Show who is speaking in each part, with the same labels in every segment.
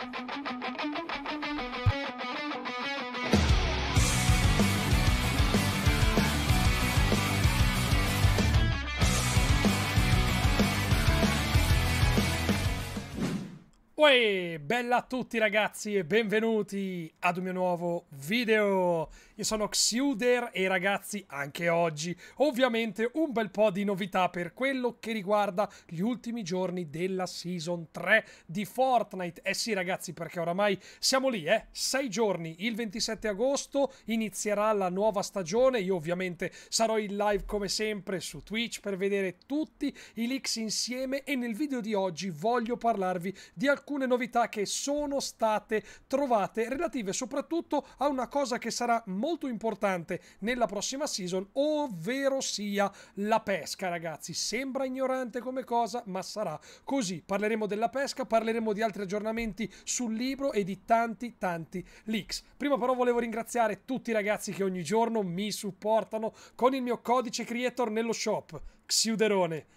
Speaker 1: thank you Uè, bella a tutti ragazzi e benvenuti ad un mio nuovo video. Io sono Xuder e ragazzi anche oggi ovviamente un bel po' di novità per quello che riguarda gli ultimi giorni della Season 3 di Fortnite. Eh sì ragazzi perché oramai siamo lì eh, Sei giorni, il 27 agosto inizierà la nuova stagione. Io ovviamente sarò in live come sempre su Twitch per vedere tutti i leaks insieme e nel video di oggi voglio parlarvi di alcuni alcune novità che sono state trovate relative soprattutto a una cosa che sarà molto importante nella prossima season, ovvero sia la pesca, ragazzi. Sembra ignorante come cosa, ma sarà così. Parleremo della pesca, parleremo di altri aggiornamenti sul libro e di tanti tanti leaks. Prima però volevo ringraziare tutti i ragazzi che ogni giorno mi supportano con il mio codice creator nello shop, Xiuderone.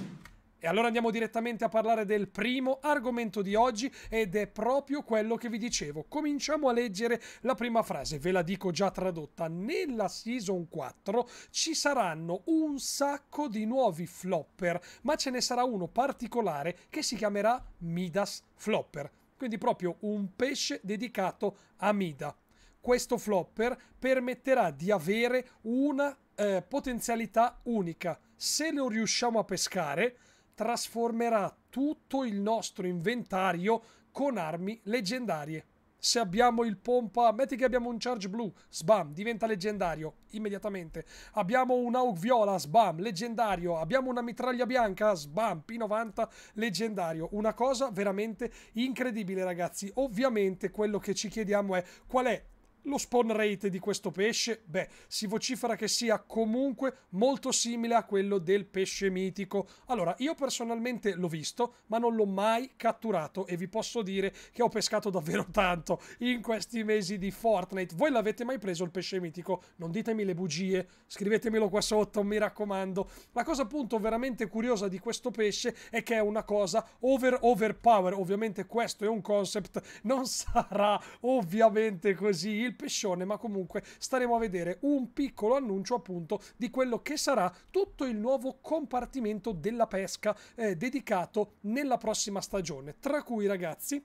Speaker 1: E allora andiamo direttamente a parlare del primo argomento di oggi ed è proprio quello che vi dicevo. Cominciamo a leggere la prima frase, ve la dico già tradotta. Nella Season 4 ci saranno un sacco di nuovi flopper, ma ce ne sarà uno particolare che si chiamerà Midas Flopper. Quindi proprio un pesce dedicato a Mida. Questo flopper permetterà di avere una eh, potenzialità unica. Se lo riusciamo a pescare, trasformerà tutto il nostro inventario con armi leggendarie. Se abbiamo il pompa, metti che abbiamo un charge blu, sbam, diventa leggendario immediatamente. Abbiamo un AUG viola, sbam, leggendario. Abbiamo una mitraglia bianca, sbam, P90, leggendario. Una cosa veramente incredibile, ragazzi. Ovviamente quello che ci chiediamo è qual è lo spawn rate di questo pesce, beh, si vocifera che sia comunque molto simile a quello del pesce mitico. Allora, io personalmente l'ho visto, ma non l'ho mai catturato e vi posso dire che ho pescato davvero tanto in questi mesi di Fortnite. Voi l'avete mai preso il pesce mitico? Non ditemi le bugie, scrivetemelo qua sotto, mi raccomando. La cosa appunto veramente curiosa di questo pesce è che è una cosa over overpower. Ovviamente questo è un concept, non sarà ovviamente così il pescione, ma comunque staremo a vedere un piccolo annuncio appunto di quello che sarà tutto il nuovo compartimento della pesca eh, dedicato nella prossima stagione, tra cui ragazzi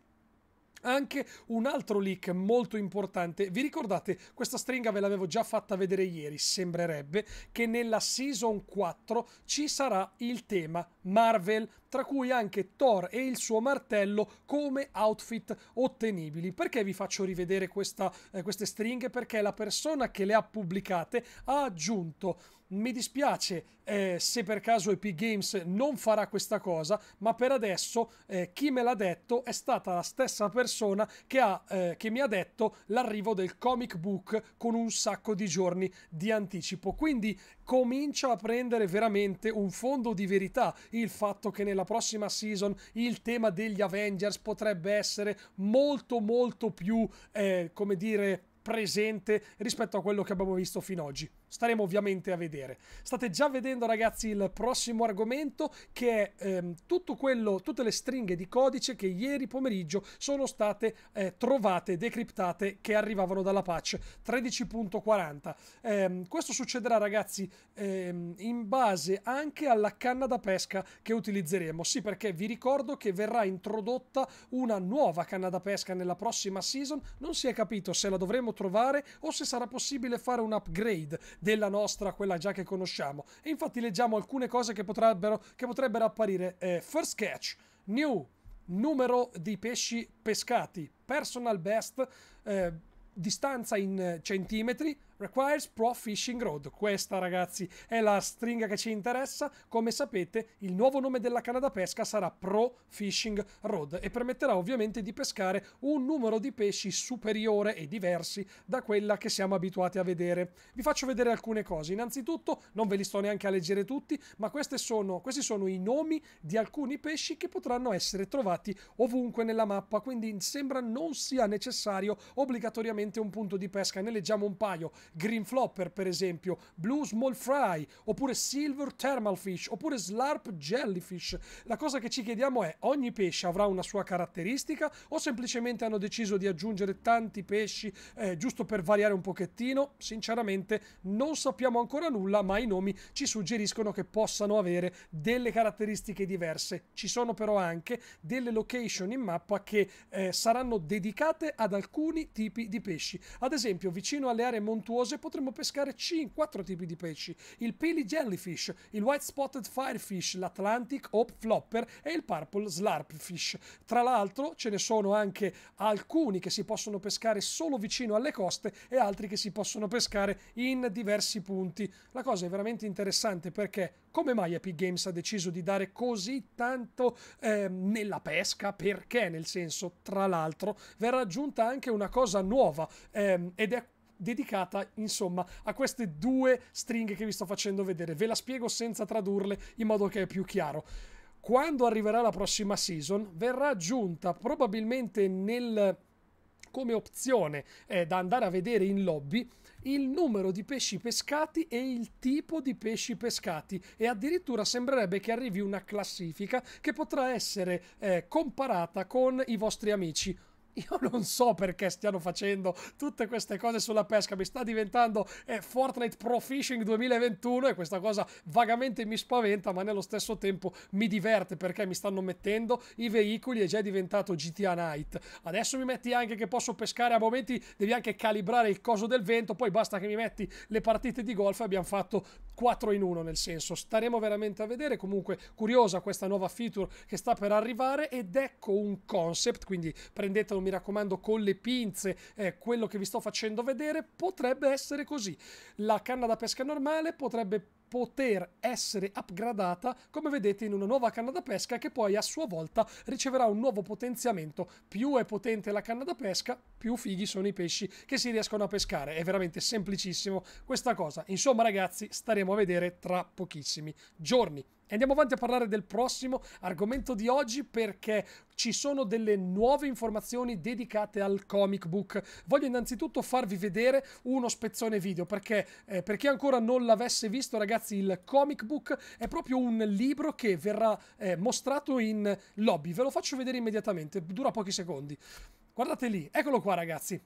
Speaker 1: anche un altro leak molto importante. Vi ricordate, questa stringa ve l'avevo già fatta vedere ieri, sembrerebbe, che nella Season 4 ci sarà il tema Marvel, tra cui anche Thor e il suo martello come outfit ottenibili. Perché vi faccio rivedere questa, eh, queste stringhe? Perché la persona che le ha pubblicate ha aggiunto mi dispiace eh, se per caso Epic Games non farà questa cosa, ma per adesso eh, chi me l'ha detto è stata la stessa persona persona che, ha, eh, che mi ha detto l'arrivo del comic book con un sacco di giorni di anticipo. Quindi comincia a prendere veramente un fondo di verità il fatto che nella prossima season il tema degli Avengers potrebbe essere molto molto più, eh, come dire, presente rispetto a quello che abbiamo visto fino ad oggi. Staremo ovviamente a vedere. State già vedendo, ragazzi, il prossimo argomento che è ehm, tutto quello, tutte le stringhe di codice che ieri pomeriggio sono state eh, trovate, decriptate, che arrivavano dalla patch 13.40. Ehm, questo succederà, ragazzi, ehm, in base anche alla canna da pesca che utilizzeremo. Sì, perché vi ricordo che verrà introdotta una nuova canna da pesca nella prossima season. Non si è capito se la dovremo trovare o se sarà possibile fare un upgrade della nostra, quella già che conosciamo. E infatti leggiamo alcune cose che potrebbero, che potrebbero apparire. Eh, first catch, new, numero di pesci pescati, personal best, eh, distanza in centimetri, Requires Pro Fishing Road. Questa, ragazzi, è la stringa che ci interessa. Come sapete, il nuovo nome della canna da pesca sarà Pro Fishing Road e permetterà ovviamente di pescare un numero di pesci superiore e diversi da quella che siamo abituati a vedere. Vi faccio vedere alcune cose. Innanzitutto, non ve li sto neanche a leggere tutti, ma sono, questi sono i nomi di alcuni pesci che potranno essere trovati ovunque nella mappa, quindi sembra non sia necessario obbligatoriamente un punto di pesca. Ne leggiamo un paio Green Flopper per esempio, Blue Small Fry, oppure Silver Thermal Fish, oppure Slarp Jellyfish. La cosa che ci chiediamo è, ogni pesce avrà una sua caratteristica o semplicemente hanno deciso di aggiungere tanti pesci eh, giusto per variare un pochettino? Sinceramente non sappiamo ancora nulla, ma i nomi ci suggeriscono che possano avere delle caratteristiche diverse. Ci sono però anche delle location in mappa che eh, saranno dedicate ad alcuni tipi di pesci. Ad esempio, vicino alle aree montuose acquose potremmo pescare 5, 4 tipi di pesci, il Pili Jellyfish, il White Spotted Firefish, l'Atlantic Hope Flopper e il Purple Slarpfish. Tra l'altro ce ne sono anche alcuni che si possono pescare solo vicino alle coste e altri che si possono pescare in diversi punti. La cosa è veramente interessante perché come mai Epic Games ha deciso di dare così tanto eh, nella pesca? Perché nel senso, tra l'altro, verrà aggiunta anche una cosa nuova ehm, ed è dedicata insomma a queste due stringhe che vi sto facendo vedere. Ve la spiego senza tradurle in modo che è più chiaro quando arriverà la prossima season verrà aggiunta probabilmente nel, come opzione eh, da andare a vedere in lobby il numero di pesci pescati e il tipo di pesci pescati e addirittura sembrerebbe che arrivi una classifica che potrà essere eh, comparata con i vostri amici io non so perché stiano facendo tutte queste cose sulla pesca, mi sta diventando eh, Fortnite Pro Fishing 2021 e questa cosa vagamente mi spaventa, ma nello stesso tempo mi diverte perché mi stanno mettendo i veicoli e già è diventato GTA Night. Adesso mi metti anche che posso pescare a momenti, devi anche calibrare il coso del vento, poi basta che mi metti le partite di golf e abbiamo fatto 4 in 1 nel senso. Staremo veramente a vedere. Comunque curiosa questa nuova feature che sta per arrivare ed ecco un concept, quindi prendetelo mi raccomando con le pinze eh, quello che vi sto facendo vedere. Potrebbe essere così. La canna da pesca normale potrebbe poter essere upgradata come vedete in una nuova canna da pesca che poi a sua volta riceverà un nuovo potenziamento più è potente la canna da pesca più fighi sono i pesci che si riescono a pescare è veramente semplicissimo questa cosa insomma ragazzi staremo a vedere tra pochissimi giorni Andiamo avanti a parlare del prossimo argomento di oggi perché ci sono delle nuove informazioni dedicate al comic book. Voglio innanzitutto farvi vedere uno spezzone video perché eh, per chi ancora non l'avesse visto ragazzi il comic book è proprio un libro che verrà eh, mostrato in lobby. Ve lo faccio vedere immediatamente, dura pochi secondi. Guardate lì, eccolo qua ragazzi.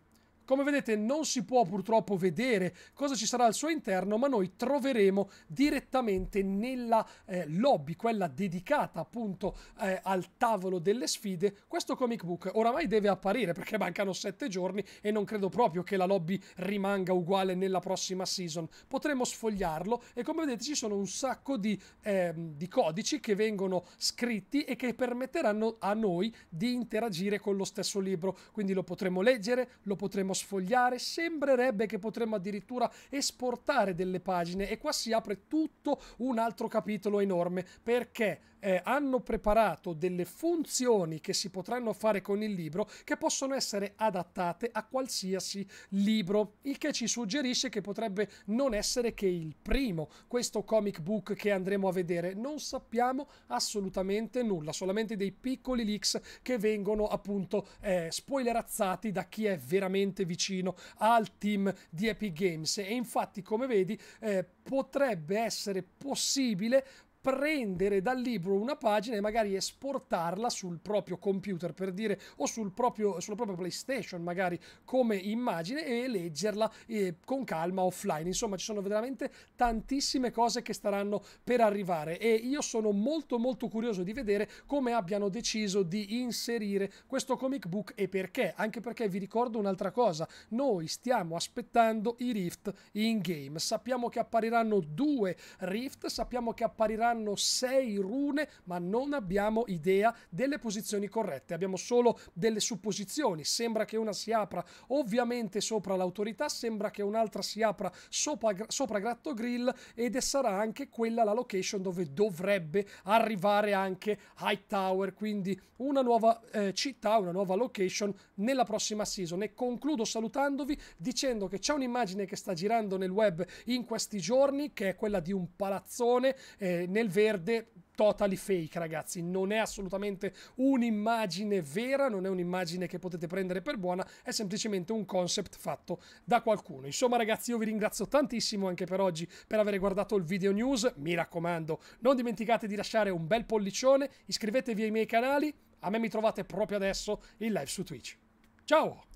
Speaker 1: Come vedete non si può purtroppo vedere cosa ci sarà al suo interno, ma noi troveremo direttamente nella eh, lobby, quella dedicata appunto eh, al tavolo delle sfide, questo comic book oramai deve apparire perché mancano sette giorni e non credo proprio che la lobby rimanga uguale nella prossima season. Potremo sfogliarlo e come vedete ci sono un sacco di, eh, di codici che vengono scritti e che permetteranno a noi di interagire con lo stesso libro, quindi lo potremo leggere, lo potremo sfogliare sembrerebbe che potremmo addirittura esportare delle pagine e qua si apre tutto un altro capitolo enorme perché eh, hanno preparato delle funzioni che si potranno fare con il libro che possono essere adattate a qualsiasi libro, il che ci suggerisce che potrebbe non essere che il primo questo comic book che andremo a vedere. Non sappiamo assolutamente nulla, solamente dei piccoli leaks che vengono appunto eh, spoilerazzati da chi è veramente vicino al team di Epic Games e infatti come vedi eh, potrebbe essere possibile prendere dal libro una pagina e magari esportarla sul proprio computer per dire o sul proprio, sulla propria PlayStation magari come immagine e leggerla eh, con calma offline. Insomma, ci sono veramente tantissime cose che staranno per arrivare e io sono molto molto curioso di vedere come abbiano deciso di inserire questo comic book e perché, anche perché vi ricordo un'altra cosa, noi stiamo aspettando i Rift in game. Sappiamo che appariranno due Rift, sappiamo che appariranno saranno sei rune, ma non abbiamo idea delle posizioni corrette, abbiamo solo delle supposizioni. Sembra che una si apra ovviamente sopra l'autorità, sembra che un'altra si apra sopra, sopra Gratto Grill ed sarà anche quella la location dove dovrebbe arrivare anche Hightower, quindi una nuova eh, città, una nuova location nella prossima season. E concludo salutandovi dicendo che c'è un'immagine che sta girando nel web in questi giorni, che è quella di un palazzone eh, nel nel verde totally fake, ragazzi. Non è assolutamente un'immagine vera, non è un'immagine che potete prendere per buona, è semplicemente un concept fatto da qualcuno. Insomma, ragazzi, io vi ringrazio tantissimo anche per oggi per aver guardato il video news. Mi raccomando, non dimenticate di lasciare un bel pollicione, iscrivetevi ai miei canali. A me mi trovate proprio adesso in live su Twitch. Ciao!